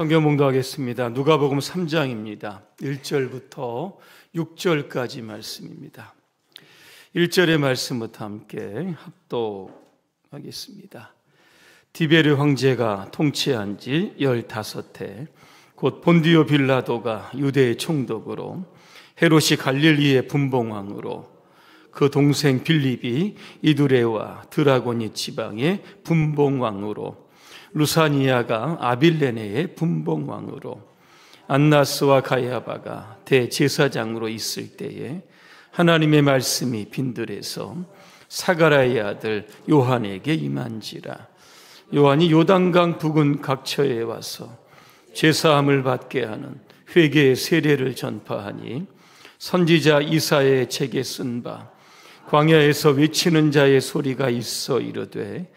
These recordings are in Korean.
성경 봉도하겠습니다. 누가복음 3장입니다. 1절부터 6절까지 말씀입니다. 1절의 말씀부터 함께 합독하겠습니다. 디베르 황제가 통치한 지 15해 곧 본디오 빌라도가 유대의 총독으로 헤롯이 갈릴리의 분봉왕으로 그 동생 빌립이 이두레와 드라곤이 지방의 분봉왕으로 루사니아가 아빌레네의 분봉왕으로 안나스와 가야바가 대제사장으로 있을 때에 하나님의 말씀이 빈들에서 사가라의 아들 요한에게 임한지라 요한이 요단강 부근 각처에 와서 제사함을 받게 하는 회개의 세례를 전파하니 선지자 이사의 책에 쓴 바 광야에서 외치는 자의 소리가 있어 이르되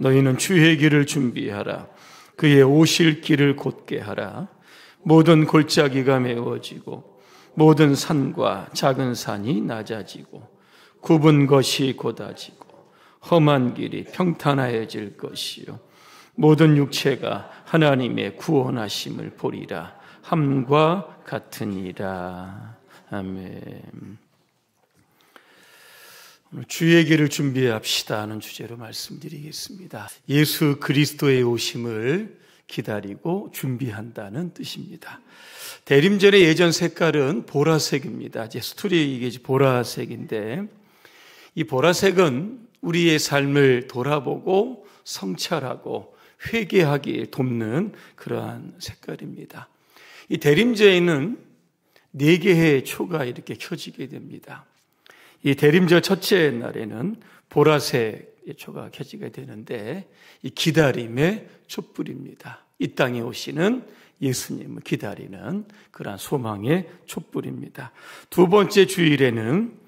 너희는 주의 길을 준비하라. 그의 오실 길을 곧게 하라. 모든 골짜기가 메워지고 모든 산과 작은 산이 낮아지고 굽은 것이 곧아지고 험한 길이 평탄하여질 것이요 모든 육체가 하나님의 구원하심을 보리라 함과 같으니라 아멘. 주의 길을 준비합시다 하는 주제로 말씀드리겠습니다. 예수 그리스도의 오심을 기다리고 준비한다는 뜻입니다. 대림절의 예전 색깔은 보라색입니다. 이제 스토리 이게 보라색인데 이 보라색은 우리의 삶을 돌아보고 성찰하고 회개하기 돕는 그러한 색깔입니다. 이 대림제에는 네 개의 초가 이렇게 켜지게 됩니다. 이 대림절 첫째 날에는 보라색의 초가 켜지게 되는데 이 기다림의 촛불입니다. 이 땅에 오시는 예수님을 기다리는 그러한 소망의 촛불입니다. 두 번째 주일에는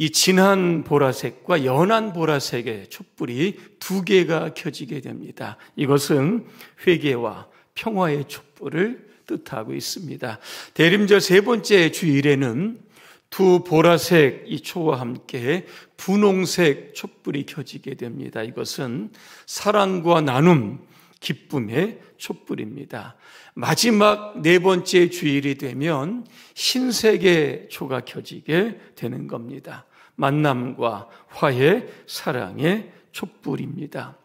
이 진한 보라색과 연한 보라색의 촛불이 두 개가 켜지게 됩니다. 이것은 회개와 평화의 촛불을 뜻하고 있습니다. 대림절 세 번째 주일에는 두 보라색 이 초와 함께 분홍색 촛불이 켜지게 됩니다. 이것은 사랑과 나눔, 기쁨의 촛불입니다. 마지막 네 번째 주일이 되면 흰색의 초가 켜지게 되는 겁니다. 만남과 화해, 사랑의 촛불입니다.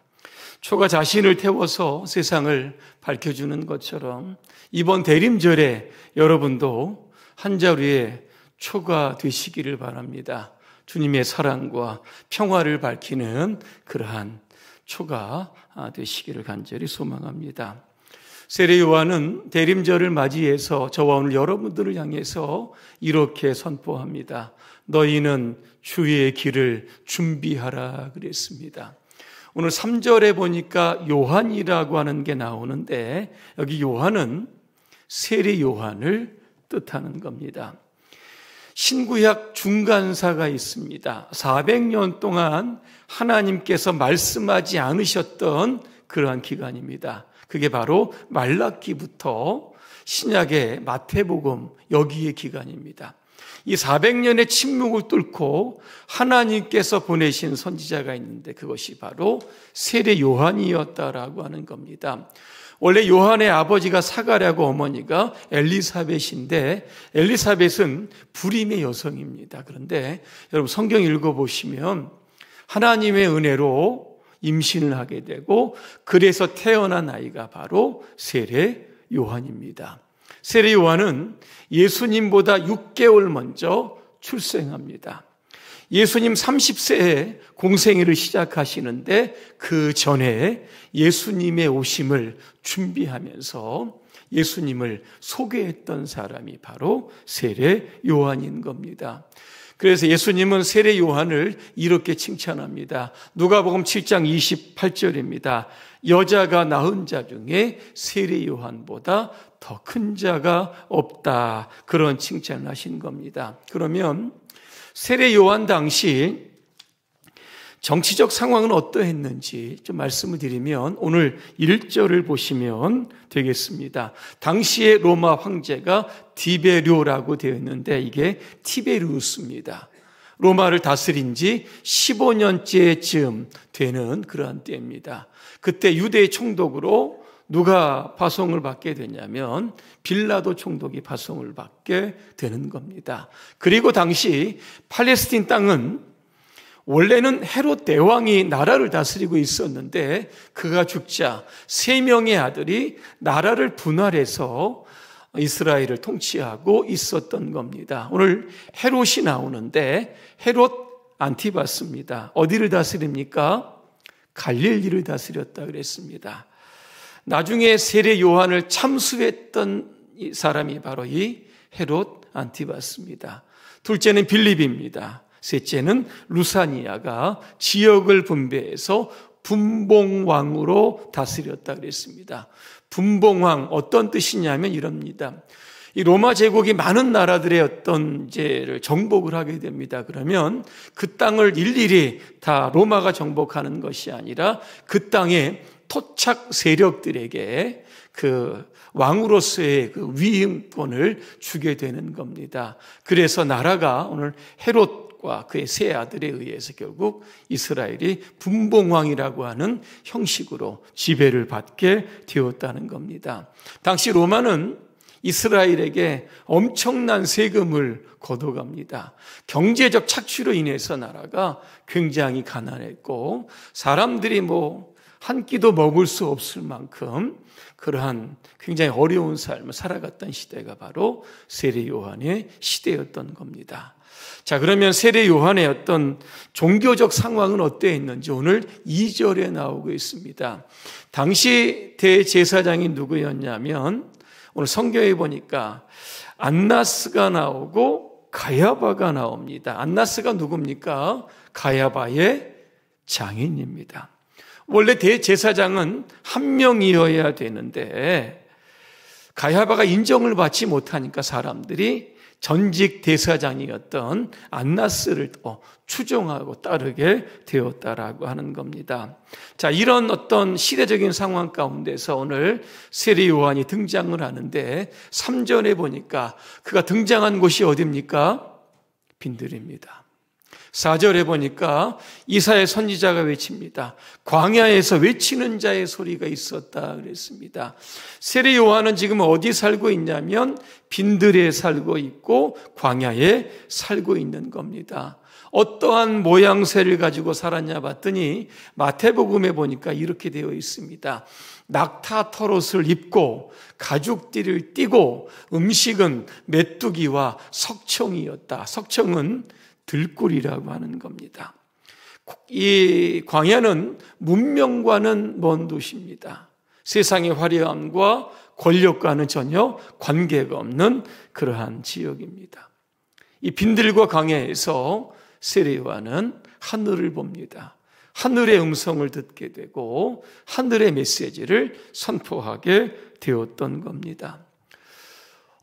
초가 자신을 태워서 세상을 밝혀주는 것처럼 이번 대림절에 여러분도 한 자루에 초과되시기를 바랍니다. 주님의 사랑과 평화를 밝히는 그러한 초가 아, 되시기를 간절히 소망합니다. 세례 요한은 대림절을 맞이해서 저와 오늘 여러분들을 향해서 이렇게 선포합니다. 너희는 주의 길을 준비하라 그랬습니다. 오늘 3절에 보니까 요한이라고 하는 게 나오는데 여기 요한은 세례 요한을 뜻하는 겁니다. 신구약 중간사가 있습니다. 400년 동안 하나님께서 말씀하지 않으셨던 그러한 기간입니다. 그게 바로 말라기부터 신약의 마태복음 여기의 기간입니다. 이 400년의 침묵을 뚫고 하나님께서 보내신 선지자가 있는데 그것이 바로 세례 요한이었다라고 하는 겁니다. 원래 요한의 아버지가 사가랴고 어머니가 엘리사벳인데 엘리사벳은 불임의 여성입니다. 그런데 여러분 성경 읽어보시면 하나님의 은혜로 임신을 하게 되고 그래서 태어난 아이가 바로 세례 요한입니다. 세례 요한은 예수님보다 6개월 먼저 출생합니다. 예수님 30세에 공생회를 시작하시는데 그 전에 예수님의 오심을 준비하면서 예수님을 소개했던 사람이 바로 세례 요한인 겁니다. 그래서 예수님은 세례 요한을 이렇게 칭찬합니다. 누가복음 7장 28절입니다. 여자가 낳은 자 중에 세례 요한보다 더 큰 자가 없다. 그런 칭찬을 하신 겁니다. 그러면 세례 요한 당시 정치적 상황은 어떠했는지 좀 말씀을 드리면 오늘 1절을 보시면 되겠습니다. 당시의 로마 황제가 디베료라고 되어 있는데 이게 티베루스입니다. 로마를 다스린 지 15년째 쯤 되는 그러한 때입니다. 그때 유대의 총독으로 누가 파송을 받게 되냐면 빌라도 총독이 파송을 받게 되는 겁니다. 그리고 당시 팔레스틴 땅은 원래는 헤롯 대왕이 나라를 다스리고 있었는데 그가 죽자 세 명의 아들이 나라를 분할해서 이스라엘을 통치하고 있었던 겁니다. 오늘 헤롯이 나오는데 헤롯 안티바스입니다. 어디를 다스립니까? 갈릴리를 다스렸다 그랬습니다. 나중에 세례 요한을 참수했던 사람이 바로 이 헤롯 안티바스입니다. 둘째는 빌립입니다. 셋째는 루사니아가 지역을 분배해서 분봉왕으로 다스렸다 그랬습니다. 분봉왕 어떤 뜻이냐면 이럽니다. 이 로마 제국이 많은 나라들의 어떤 이제를 정복을 하게 됩니다. 그러면 그 땅을 일일이 다 로마가 정복하는 것이 아니라 그 땅에 토착 세력들에게 그 왕으로서의 그 위임권을 주게 되는 겁니다. 그래서 나라가 오늘 헤롯과 그의 세 아들에 의해서 결국 이스라엘이 분봉왕이라고 하는 형식으로 지배를 받게 되었다는 겁니다. 당시 로마는 이스라엘에게 엄청난 세금을 거둬갑니다. 경제적 착취로 인해서 나라가 굉장히 가난했고 사람들이 뭐한 끼도 먹을 수 없을 만큼 그러한 굉장히 어려운 삶을 살아갔던 시대가 바로 세례 요한의 시대였던 겁니다. 자, 그러면 세례 요한의 어떤 종교적 상황은 어땠는지 오늘 2절에 나오고 있습니다. 당시 대제사장이 누구였냐면 오늘 성경에 보니까 안나스가 나오고 가야바가 나옵니다. 안나스가 누굽니까? 가야바의 장인입니다. 원래 대제사장은 한 명이어야 되는데 가야바가 인정을 받지 못하니까 사람들이 전직 대사장이었던 안나스를 추종하고 따르게 되었다라고 하는 겁니다. 자, 이런 어떤 시대적인 상황 가운데서 오늘 세례 요한이 등장을 하는데 3전에 보니까 그가 등장한 곳이 어딥니까 빈들입니다. 4절에 보니까 이사의 선지자가 외칩니다. 광야에서 외치는 자의 소리가 있었다 그랬습니다. 세례 요한은 지금 어디 살고 있냐면 빈들에 살고 있고 광야에 살고 있는 겁니다. 어떠한 모양새를 가지고 살았냐 봤더니 마태복음에 보니까 이렇게 되어 있습니다. 낙타 털옷을 입고 가죽띠를 띠고 음식은 메뚜기와 석청이었다. 석청은 들꿀이라고 하는 겁니다. 이 광야는 문명과는 먼 도시입니다. 세상의 화려함과 권력과는 전혀 관계가 없는 그러한 지역입니다. 이 빈들과 광야에서 세례와는 하늘을 봅니다. 하늘의 음성을 듣게 되고 하늘의 메시지를 선포하게 되었던 겁니다.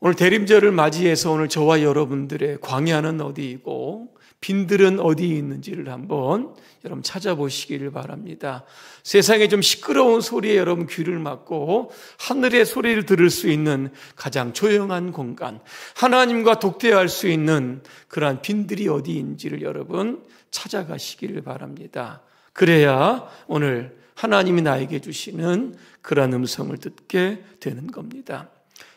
오늘 대림절을 맞이해서 오늘 저와 여러분들의 광야는 어디이고 빈들은 어디에 있는지를 한번 여러분 찾아보시기를 바랍니다. 세상에 좀 시끄러운 소리에 여러분 귀를 막고 하늘의 소리를 들을 수 있는 가장 조용한 공간, 하나님과 독대할 수 있는 그러한 빈들이 어디인지를 여러분 찾아가시기를 바랍니다. 그래야 오늘 하나님이 나에게 주시는 그러한 음성을 듣게 되는 겁니다.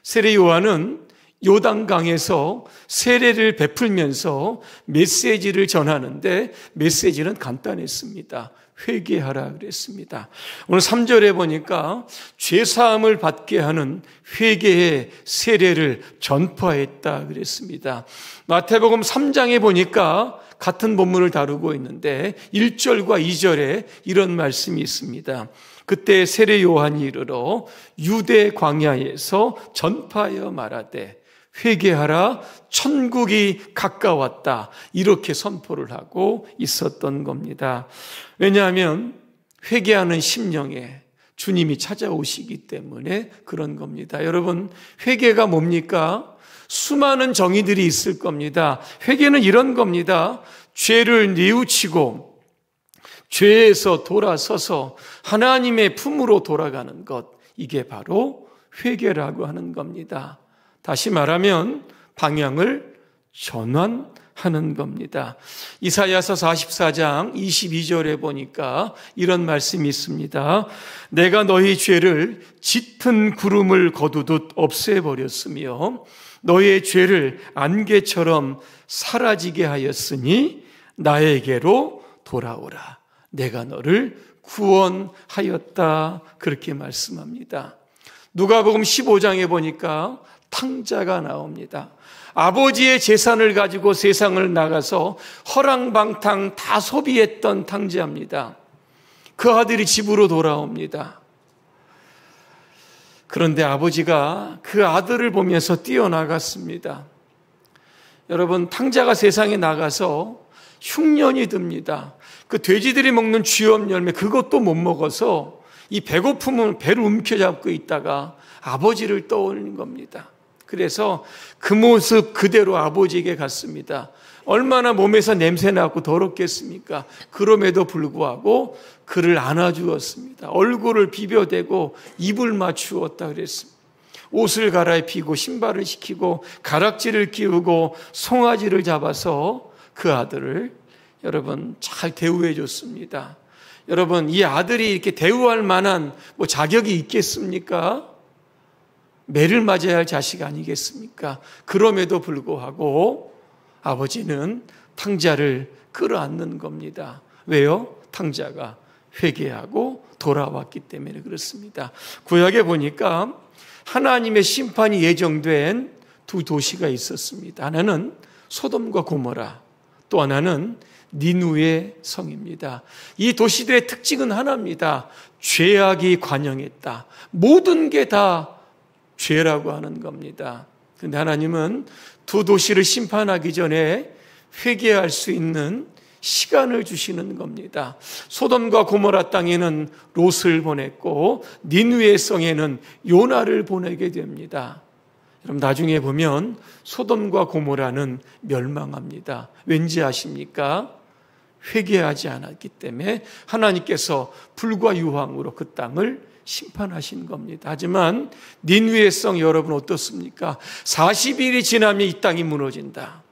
세례 요한은 요단강에서 세례를 베풀면서 메시지를 전하는데 메시지는 간단했습니다. 회개하라 그랬습니다. 오늘 3절에 보니까 죄사함을 받게 하는 회개의 세례를 전파했다 그랬습니다. 마태복음 3장에 보니까 같은 본문을 다루고 있는데 1절과 2절에 이런 말씀이 있습니다. 그때 세례 요한이 이르러 유대 광야에서 전파하여 말하되 회개하라 천국이 가까웠다 이렇게 선포를 하고 있었던 겁니다. 왜냐하면 회개하는 심령에 주님이 찾아오시기 때문에 그런 겁니다. 여러분 회개가 뭡니까? 수많은 정의들이 있을 겁니다. 회개는 이런 겁니다. 죄를 뉘우치고 죄에서 돌아서서 하나님의 품으로 돌아가는 것. 이게 바로 회개라고 하는 겁니다. 다시 말하면 방향을 전환 하는 겁니다. 이사야서 44장 22절에 보니까 이런 말씀이 있습니다. 내가 너희 죄를 짙은 구름을 거두듯 없애버렸으며 너의 죄를 안개처럼 사라지게 하였으니 나에게로 돌아오라. 내가 너를 구원하였다. 그렇게 말씀합니다. 누가복음 15장에 보니까 탕자가 나옵니다. 아버지의 재산을 가지고 세상을 나가서 허랑방탕 다 소비했던 탕자입니다. 그 아들이 집으로 돌아옵니다. 그런데 아버지가 그 아들을 보면서 뛰어나갔습니다. 여러분, 탕자가 세상에 나가서 흉년이 듭니다. 그 돼지들이 먹는 쥐염 열매 그것도 못 먹어서 이 배고픔은 배를 움켜잡고 있다가 아버지를 떠올린 겁니다. 그래서 그 모습 그대로 아버지에게 갔습니다. 얼마나 몸에서 냄새 나고 더럽겠습니까? 그럼에도 불구하고 그를 안아주었습니다. 얼굴을 비벼대고 입을 맞추었다 그랬습니다. 옷을 갈아입히고 신발을 시키고 가락지를 끼우고 송아지를 잡아서 그 아들을 여러분 잘 대우해 줬습니다. 여러분 이 아들이 이렇게 대우할 만한 뭐 자격이 있겠습니까? 매를 맞아야 할 자식 아니겠습니까? 그럼에도 불구하고 아버지는 탕자를 끌어안는 겁니다. 왜요? 탕자가 회개하고 돌아왔기 때문에 그렇습니다. 구약에 보니까 하나님의 심판이 예정된 두 도시가 있었습니다. 하나는 소돔과 고모라, 또 하나는 니누의 성입니다. 이 도시들의 특징은 하나입니다. 죄악이 관영했다. 모든 게다 죄라고 하는 겁니다. 그런데 하나님은 두 도시를 심판하기 전에 회개할 수 있는 시간을 주시는 겁니다. 소돔과 고모라 땅에는 롯을 보냈고 니누의 성에는 요나를 보내게 됩니다. 그럼 나중에 보면 소돔과 고모라는 멸망합니다. 왠지 아십니까? 회개하지 않았기 때문에 하나님께서 불과 유황으로 그 땅을 심판하신 겁니다. 하지만 닌위의 성 여러분 어떻습니까? 40일이 지나면 이 땅이 무너진다.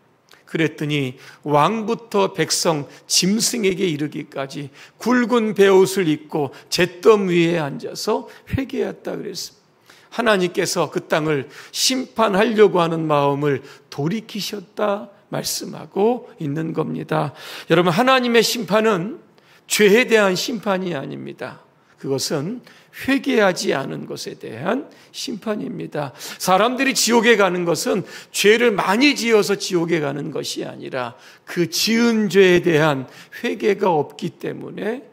그랬더니 왕부터 백성 짐승에게 이르기까지 굵은 베옷을 입고 잿덤 위에 앉아서 회개했다 그랬습니다. 하나님께서 그 땅을 심판하려고 하는 마음을 돌이키셨다 말씀하고 있는 겁니다. 여러분 하나님의 심판은 죄에 대한 심판이 아닙니다. 그것은 회개하지 않은 것에 대한 심판입니다. 사람들이 지옥에 가는 것은 죄를 많이 지어서 지옥에 가는 것이 아니라 그 지은 죄에 대한 회개가 없기 때문에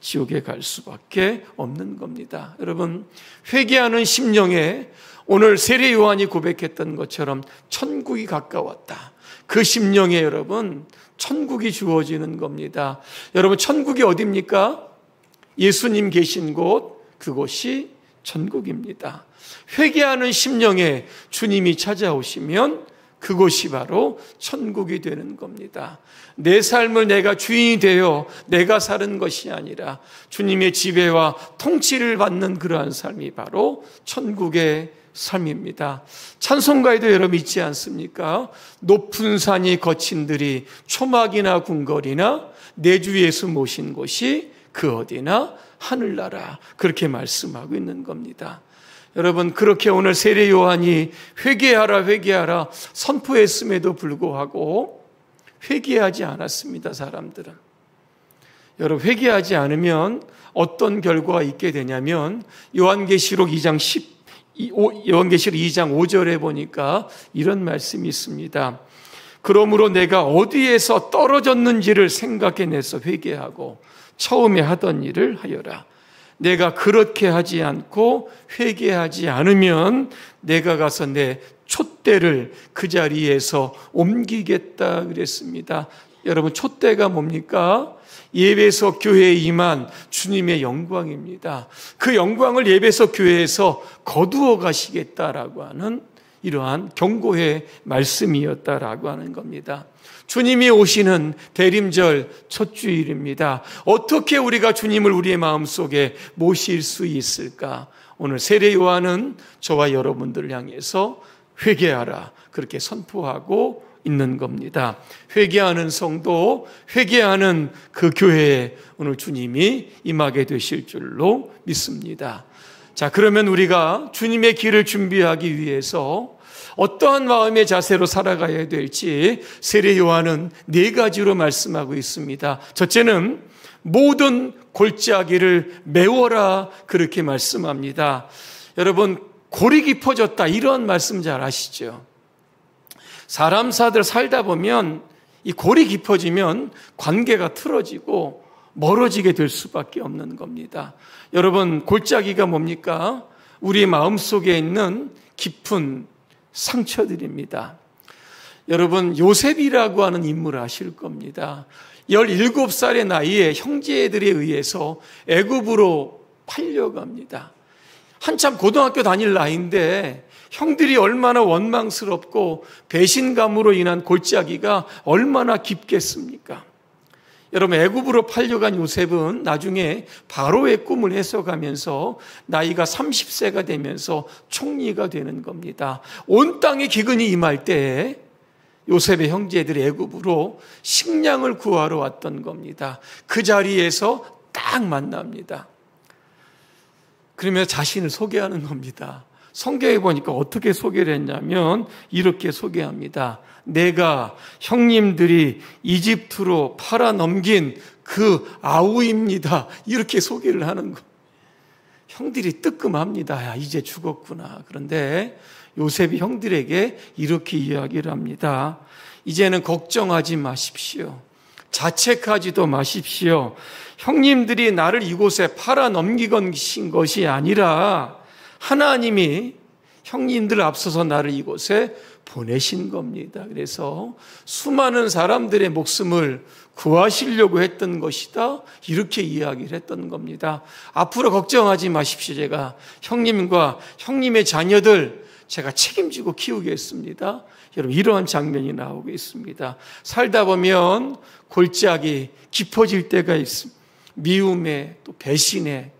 지옥에 갈 수밖에 없는 겁니다. 여러분, 회개하는 심령에 오늘 세례 요한이 고백했던 것처럼 천국이 가까웠다. 그 심령에 여러분 천국이 주어지는 겁니다. 여러분 천국이 어딥니까 예수님 계신 곳, 그곳이 천국입니다. 회개하는 심령에 주님이 찾아오시면 그곳이 바로 천국이 되는 겁니다. 내 삶을 내가 주인이 되어 내가 사는 것이 아니라 주님의 지배와 통치를 받는 그러한 삶이 바로 천국의 삶입니다. 찬송가에도 여러분 있지 않습니까? 높은 산이 거친들이 초막이나 궁궐이나 내주 예수 모신 곳이 그 어디나 하늘나라 그렇게 말씀하고 있는 겁니다. 여러분 그렇게 오늘 세례 요한이 회개하라 회개하라 선포했음에도 불구하고 회개하지 않았습니다. 사람들은 여러분 회개하지 않으면 어떤 결과가 있게 되냐면 요한계시록 2장 10 요한계시록 2장 5절에 보니까 이런 말씀이 있습니다. 그러므로 내가 어디에서 떨어졌는지를 생각해내서 회개하고 처음에 하던 일을 하여라. 내가 그렇게 하지 않고 회개하지 않으면 내가 가서 내 촛대를 그 자리에서 옮기겠다 그랬습니다. 여러분, 촛대가 뭡니까? 예배석 교회에 임한 주님의 영광입니다. 그 영광을 예배석 교회에서 거두어 가시겠다라고 하는 이러한 경고의 말씀이었다라고 하는 겁니다. 주님이 오시는 대림절 첫 주일입니다. 어떻게 우리가 주님을 우리의 마음속에 모실 수 있을까? 오늘 세례 요한은 저와 여러분들을 향해서 회개하라 그렇게 선포하고 있는 겁니다. 회개하는 성도, 회개하는 그 교회에 오늘 주님이 임하게 되실 줄로 믿습니다. 자, 그러면 우리가 주님의 길을 준비하기 위해서 어떠한 마음의 자세로 살아가야 될지 세례 요한은 네 가지로 말씀하고 있습니다. 첫째는 모든 골짜기를 메워라 그렇게 말씀합니다. 여러분 골이 깊어졌다 이런 말씀 잘 아시죠? 사람 사들 살다 보면 이 골이 깊어지면 관계가 틀어지고 멀어지게 될 수밖에 없는 겁니다. 여러분 골짜기가 뭡니까? 우리 마음 속에 있는 깊은 상처드립니다. 여러분, 요셉이라고 하는 인물 아실 겁니다. 17살의 나이에 형제들에 의해서 애굽으로 팔려갑니다. 한참 고등학교 다닐 나이인데 형들이 얼마나 원망스럽고 배신감으로 인한 골짜기가 얼마나 깊겠습니까? 여러분 애굽으로 팔려간 요셉은 나중에 바로의 꿈을 해서가면서 나이가 30세가 되면서 총리가 되는 겁니다. 온 땅에 기근이 임할 때에 요셉의 형제들이 애굽으로 식량을 구하러 왔던 겁니다. 그 자리에서 딱 만납니다. 그러면 자신을 소개하는 겁니다. 성경에 보니까 어떻게 소개를 했냐면 이렇게 소개합니다. 내가 형님들이 이집트로 팔아 넘긴 그 아우입니다. 이렇게 소개를 하는 거. 형들이 뜨끔합니다. 야, 이제 죽었구나. 그런데 요셉이 형들에게 이렇게 이야기를 합니다. 이제는 걱정하지 마십시오. 자책하지도 마십시오. 형님들이 나를 이곳에 팔아 넘기신 것이 아니라 하나님이 형님들 앞서서 나를 이곳에 보내신 겁니다. 그래서 수많은 사람들의 목숨을 구하시려고 했던 것이다. 이렇게 이야기를 했던 겁니다. 앞으로 걱정하지 마십시오. 제가 형님과 형님의 자녀들 제가 책임지고 키우겠습니다. 여러분, 이러한 장면이 나오고 있습니다. 살다 보면 골짜기 깊어질 때가 있습니다. 미움에 또 배신에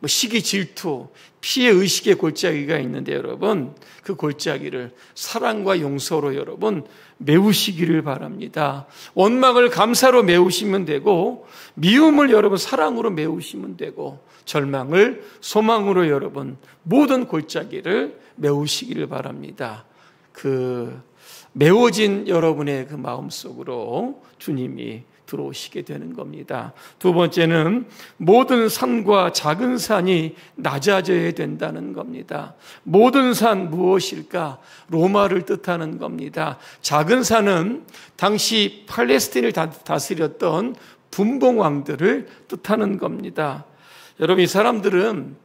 뭐 시기 질투, 피해 의식의 골짜기가 있는데 여러분 그 골짜기를 사랑과 용서로 여러분 메우시기를 바랍니다. 원망을 감사로 메우시면 되고 미움을 여러분 사랑으로 메우시면 되고 절망을 소망으로 여러분 모든 골짜기를 메우시기를 바랍니다. 그 메워진 여러분의 그 마음 속으로 주님이 들어오시게 되는 겁니다. 두 번째는 모든 산과 작은 산이 낮아져야 된다는 겁니다. 모든 산 무엇일까? 로마를 뜻하는 겁니다. 작은 산은 당시 팔레스틴을 다스렸던 분봉왕들을 뜻하는 겁니다. 여러분, 이 사람들은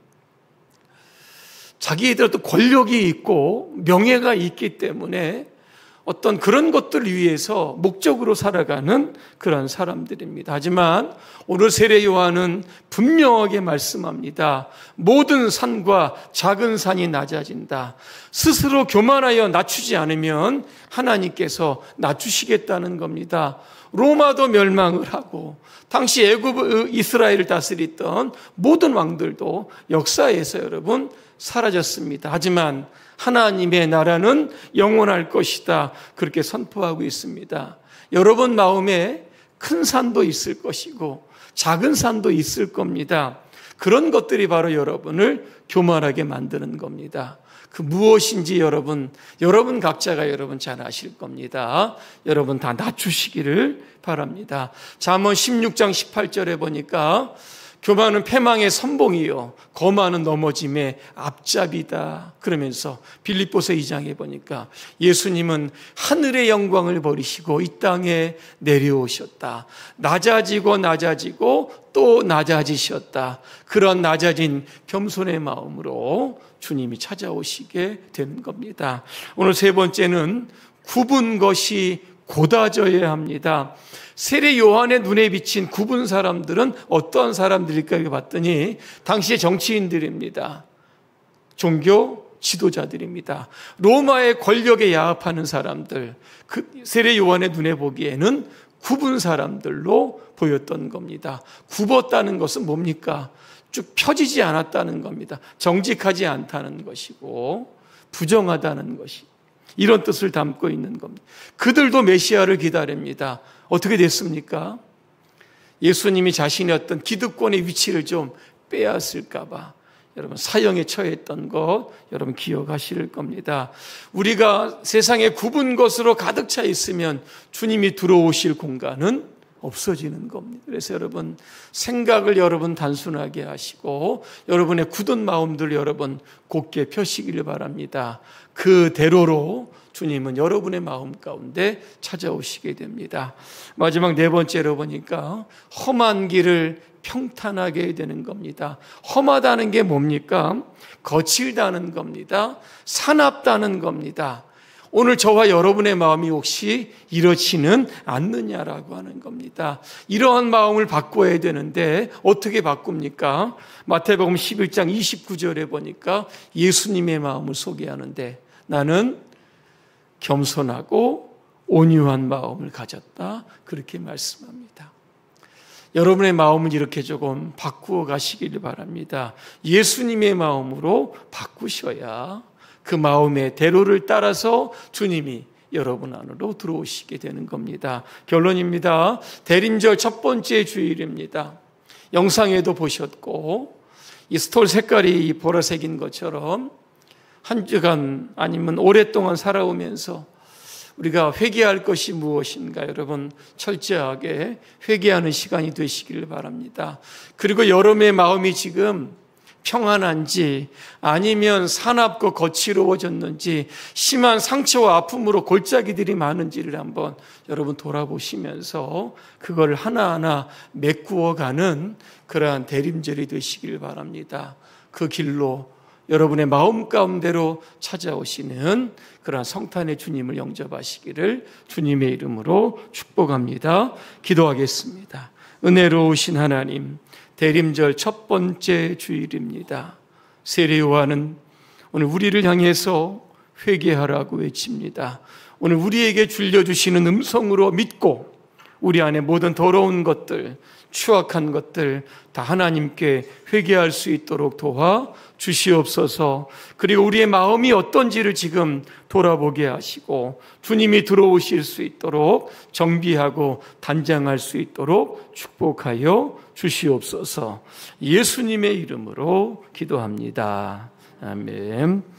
자기들도 권력이 있고 명예가 있기 때문에 어떤 그런 것들 을 위해서 목적으로 살아가는 그런 사람들입니다. 하지만 오늘 세례 요한은 분명하게 말씀합니다. 모든 산과 작은 산이 낮아진다. 스스로 교만하여 낮추지 않으면 하나님께서 낮추시겠다는 겁니다. 로마도 멸망을 하고 당시 애굽 이스라엘을 다스리던 모든 왕들도 역사에서 여러분 사라졌습니다. 하지만 하나님의 나라는 영원할 것이다. 그렇게 선포하고 있습니다. 여러분 마음에 큰 산도 있을 것이고 작은 산도 있을 겁니다. 그런 것들이 바로 여러분을 교만하게 만드는 겁니다. 그 무엇인지 여러분, 여러분 각자가 여러분 잘 아실 겁니다. 여러분 다 낮추시기를 바랍니다. 잠언 16장 18절에 보니까 교만은 패망의 선봉이요. 거만은 넘어짐의 앞잡이다. 그러면서 빌립보서 2장에 보니까 예수님은 하늘의 영광을 버리시고 이 땅에 내려오셨다. 낮아지고 낮아지고 또 낮아지셨다. 그런 낮아진 겸손의 마음으로 주님이 찾아오시게 된 겁니다. 오늘 세 번째는 굽은 것이 고다져야 합니다. 세례 요한의 눈에 비친 구분 사람들은 어떠 사람들일까 봤더니 당시의 정치인들입니다. 종교 지도자들입니다. 로마의 권력에 야합하는 사람들, 그 세례 요한의 눈에 보기에는 굽은 사람들로 보였던 겁니다. 굽었다는 것은 뭡니까? 쭉 펴지지 않았다는 겁니다. 정직하지 않다는 것이고, 부정하다는 것이 이런 뜻을 담고 있는 겁니다. 그들도 메시아를 기다립니다. 어떻게 됐습니까? 예수님이 자신의 어떤 기득권의 위치를 좀 빼앗을까봐 여러분 사형에 처했던 것 여러분 기억하실 겁니다. 우리가 세상에 굽은 것으로 가득 차 있으면 주님이 들어오실 공간은 없어지는 겁니다. 그래서 여러분 생각을 여러분 단순하게 하시고 여러분의 굳은 마음들 여러분 곱게 펴시기를 바랍니다. 그 대로로 주님은 여러분의 마음 가운데 찾아오시게 됩니다. 마지막 네 번째로 보니까 험한 길을 평탄하게 되는 겁니다. 험하다는 게 뭡니까? 거칠다는 겁니다. 사납다는 겁니다. 오늘 저와 여러분의 마음이 혹시 이렇지는 않느냐라고 하는 겁니다. 이러한 마음을 바꿔야 되는데 어떻게 바꿉니까? 마태복음 11장 29절에 보니까 예수님의 마음을 소개하는데 나는 겸손하고 온유한 마음을 가졌다. 그렇게 말씀합니다. 여러분의 마음을 이렇게 조금 바꾸어 가시길 바랍니다. 예수님의 마음으로 바꾸셔야 그 마음의 대로를 따라서 주님이 여러분 안으로 들어오시게 되는 겁니다. 결론입니다. 대림절 첫 번째 주일입니다. 영상에도 보셨고 이 스톨 색깔이 보라색인 것처럼 한 주간 아니면 오랫동안 살아오면서 우리가 회개할 것이 무엇인가 여러분 철저하게 회개하는 시간이 되시기를 바랍니다. 그리고 여러분의 마음이 지금 평안한지 아니면 사납고 거칠어졌는지 심한 상처와 아픔으로 골짜기들이 많은지를 한번 여러분 돌아보시면서 그걸 하나하나 메꾸어가는 그러한 대림절이 되시길 바랍니다. 그 길로 여러분의 마음 가운데로 찾아오시는 그러한 성탄의 주님을 영접하시기를 주님의 이름으로 축복합니다. 기도하겠습니다. 은혜로우신 하나님, 대림절 첫 번째 주일입니다. 세례 요한은 오늘 우리를 향해서 회개하라고 외칩니다. 오늘 우리에게 줄려주시는 음성으로 믿고 우리 안에 모든 더러운 것들, 추악한 것들 다 하나님께 회개할 수 있도록 도와 주시옵소서. 그리고 우리의 마음이 어떤지를 지금 돌아보게 하시고 주님이 들어오실 수 있도록 정비하고 단장할 수 있도록 축복하여 주시옵소서. 예수님의 이름으로 기도합니다. 아멘.